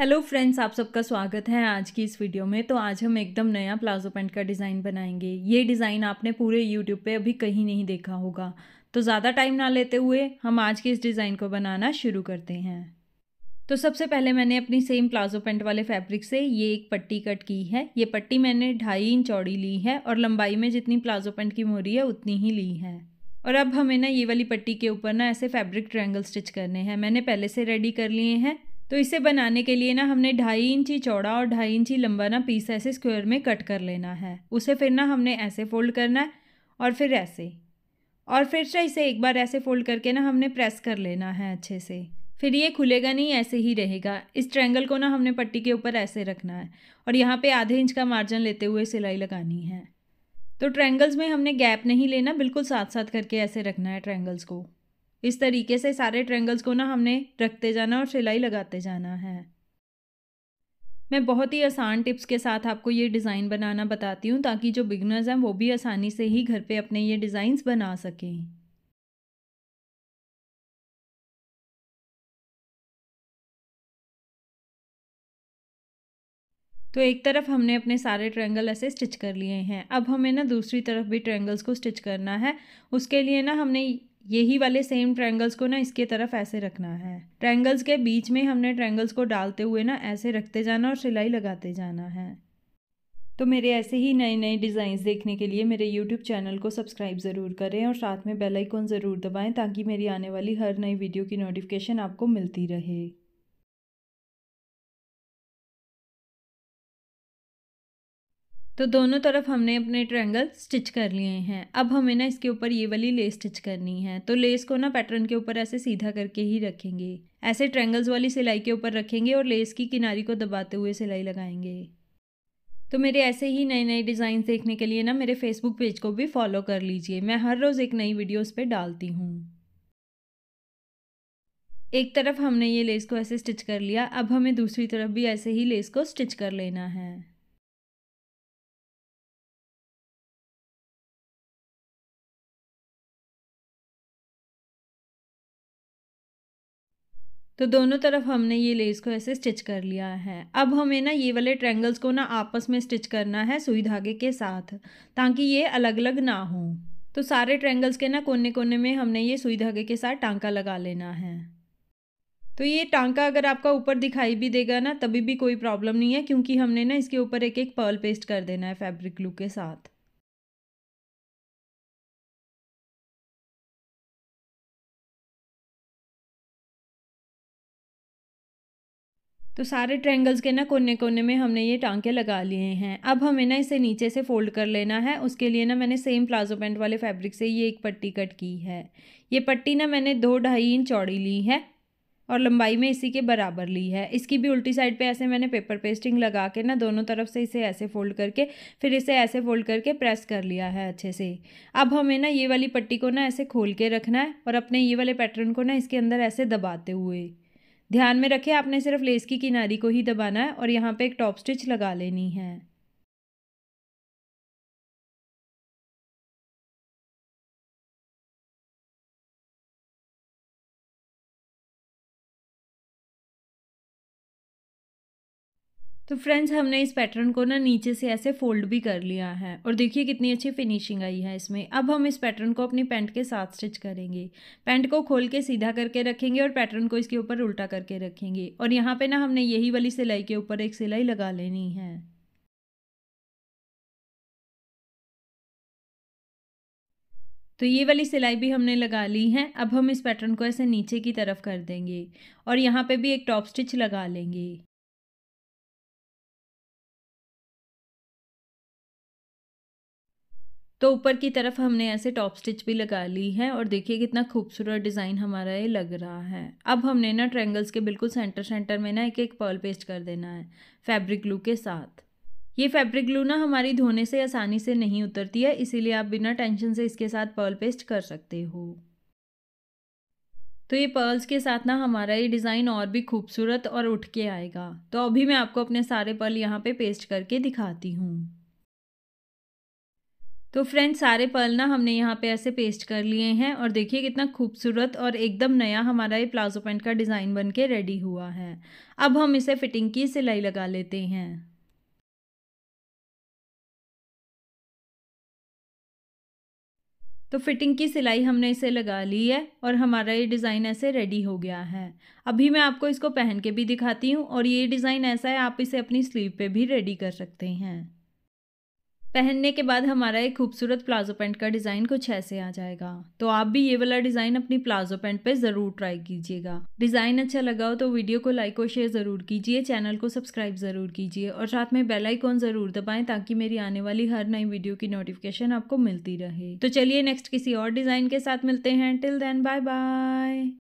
hello friends आप सबका स्वागत है आज की इस वीडियो में तो आज हम एकदम नया प्लाजो पैंट का डिज़ाइन बनाएंगे ये डिज़ाइन आपने पूरे यूट्यूब पे अभी कहीं नहीं देखा होगा तो ज़्यादा टाइम ना लेते हुए हम आज के इस डिज़ाइन को बनाना शुरू करते हैं तो सबसे पहले मैंने अपनी सेम प्लाजो पेंट वाले फैब्रिक से ये एक पट्टी कट की है ये पट्टी मैंने ढाई इंच चौड़ी ली है और लंबाई में जितनी प्लाजो पेंट की मोहरी है उतनी ही ली है और अब हमें ना ये वाली पट्टी के ऊपर ना ऐसे फैब्रिक ट्रायंगल स्टिच करने हैं मैंने पहले से रेडी कर लिए हैं तो इसे बनाने के लिए ना हमने ढाई इंची चौड़ा और ढाई इंची लंबा ना पीस ऐसे स्क्वायर में कट कर लेना है उसे फिर ना हमने ऐसे फोल्ड करना है और फिर ऐसे और फिर से इसे एक बार ऐसे फोल्ड करके ना हमने प्रेस कर लेना है अच्छे से फिर ये खुलेगा नहीं ऐसे ही रहेगा इस ट्रैंगल को ना हमने पट्टी के ऊपर ऐसे रखना है और यहाँ पे आधे इंच का मार्जिन लेते हुए सिलाई लगानी है तो ट्रैंगल्स में हमने गैप नहीं लेना बिल्कुल साथ साथ करके ऐसे रखना है ट्रैंगल्स को इस तरीके से सारे ट्रेंगल्स को ना हमने रखते जाना और सिलाई लगाते जाना है मैं बहुत ही आसान टिप्स के साथ आपको ये डिज़ाइन बनाना बताती हूँ ताकि जो बिगनर्स हैं वो भी आसानी से ही घर पे अपने ये डिज़ाइंस बना सकें तो एक तरफ हमने अपने सारे ट्रेंगल ऐसे स्टिच कर लिए हैं अब हमें ना दूसरी तरफ भी ट्रेंगल्स को स्टिच करना है उसके लिए ना हमने यही वाले सेम ट्रायंगल्स को ना इसके तरफ ऐसे रखना है ट्रायंगल्स के बीच में हमने ट्रायंगल्स को डालते हुए ना ऐसे रखते जाना और सिलाई लगाते जाना है तो मेरे ऐसे ही नए नए डिज़ाइंस देखने के लिए मेरे यूट्यूब चैनल को सब्सक्राइब ज़रूर करें और साथ में बेल आइकॉन ज़रूर दबाएं ताकि मेरी आने वाली हर नई वीडियो की नोटिफिकेशन आपको मिलती रहे तो दोनों तरफ हमने अपने ट्रायंगल स्टिच कर लिए हैं अब हमें ना इसके ऊपर ये वाली लेस स्टिच करनी है तो लेस को ना पैटर्न के ऊपर ऐसे सीधा करके ही रखेंगे ऐसे ट्रायंगल्स वाली सिलाई के ऊपर रखेंगे और लेस की किनारी को दबाते हुए सिलाई लगाएंगे तो मेरे ऐसे ही नए नए डिज़ाइन देखने के लिए ना मेरे फेसबुक पेज को भी फॉलो कर लीजिए मैं हर रोज़ एक नई वीडियो उस पर डालती हूँ एक तरफ हमने ये लेस को ऐसे स्टिच कर लिया अब हमें दूसरी तरफ भी ऐसे ही लेस को स्टिच कर लेना है तो दोनों तरफ हमने ये लेस को ऐसे स्टिच कर लिया है अब हमें ना ये वाले ट्रैंगल्स को ना आपस में स्टिच करना है सुई धागे के साथ ताकि ये अलग अलग ना हो तो सारे ट्रैंगल्स के ना कोने कोने में हमने ये सुई धागे के साथ टांका लगा लेना है तो ये टांका अगर आपका ऊपर दिखाई भी देगा ना तभी भी कोई प्रॉब्लम नहीं है क्योंकि हमने ना इसके ऊपर एक एक पर्ल पेस्ट कर देना है फैब्रिक ग्लू के साथ तो सारे ट्रैंगल्स के ना कोने कोने में हमने ये टांके लगा लिए हैं अब हमें ना इसे नीचे से फ़ोल्ड कर लेना है उसके लिए ना मैंने सेम प्लाजो पैंट वाले फैब्रिक से ये एक पट्टी कट की है ये पट्टी ना मैंने दो ढाई इंच चौड़ी ली है और लंबाई में इसी के बराबर ली है इसकी भी उल्टी साइड पे ऐसे मैंने पेपर पेस्टिंग लगा के ना दोनों तरफ से इसे ऐसे फोल्ड करके फिर इसे ऐसे फोल्ड करके प्रेस कर लिया है अच्छे से अब हमें ना ये वाली पट्टी को ना ऐसे खोल के रखना है और अपने ये वाले पैटर्न को ना इसके अंदर ऐसे दबाते हुए ध्यान में रखें आपने सिर्फ लेस की किनारी को ही दबाना है और यहाँ पे एक टॉप स्टिच लगा लेनी है तो फ्रेंड्स हमने इस पैटर्न को ना नीचे से ऐसे फोल्ड भी कर लिया है और देखिए कितनी अच्छी फिनिशिंग आई है इसमें अब हम इस पैटर्न को अपनी पैंट के साथ स्टिच करेंगे पैंट को खोल के सीधा करके रखेंगे और पैटर्न को इसके ऊपर उल्टा करके रखेंगे और यहाँ पे ना हमने यही वाली सिलाई के ऊपर एक सिलाई लगा लेनी है तो ये वाली सिलाई भी हमने लगा ली है अब हम इस पैटर्न को ऐसे नीचे की तरफ कर देंगे और यहाँ पे भी एक टॉप स्टिच लगा लेंगे तो ऊपर की तरफ हमने ऐसे टॉप स्टिच भी लगा ली है और देखिए कितना खूबसूरत डिज़ाइन हमारा ये लग रहा है अब हमने ना ट्रेंगल्स के बिल्कुल सेंटर सेंटर में ना एक एक पर्ल पेस्ट कर देना है फैब्रिक ग्लू के साथ ये फैब्रिक ग्लू ना हमारी धोने से आसानी से नहीं उतरती है इसीलिए आप बिना टेंशन से इसके साथ पर्ल पेस्ट कर सकते हो तो ये पर्ल्स के साथ ना हमारा ये डिज़ाइन और भी खूबसूरत और उठ के आएगा तो अभी मैं आपको अपने सारे पर्ल यहाँ पे पेस्ट करके दिखाती हूँ तो फ्रेंड्स सारे पर्ल ना हमने यहाँ पे ऐसे पेस्ट कर लिए हैं और देखिए कितना खूबसूरत और एकदम नया हमारा ये प्लाजो पैंट का डिज़ाइन बन के रेडी हुआ है अब हम इसे फिटिंग की सिलाई लगा लेते हैं तो फिटिंग की सिलाई हमने इसे लगा ली है और हमारा ये डिज़ाइन ऐसे रेडी हो गया है अभी मैं आपको इसको पहन के भी दिखाती हूँ और ये डिज़ाइन ऐसा है आप इसे अपनी स्लीव पे भी रेडी कर सकते हैं पहनने के बाद हमारा एक खूबसूरत प्लाजो पैंट का डिज़ाइन कुछ ऐसे आ जाएगा तो आप भी ये वाला डिज़ाइन अपनी प्लाजो पैंट पे ज़रूर ट्राई कीजिएगा डिज़ाइन अच्छा लगा हो तो वीडियो को लाइक और शेयर ज़रूर कीजिए चैनल को सब्सक्राइब ज़रूर कीजिए और साथ में बेल आइकॉन ज़रूर दबाएं ताकि मेरी आने वाली हर नई वीडियो की नोटिफिकेशन आपको मिलती रहे तो चलिए नेक्स्ट किसी और डिज़ाइन के साथ मिलते हैं टिल देन बाय बाय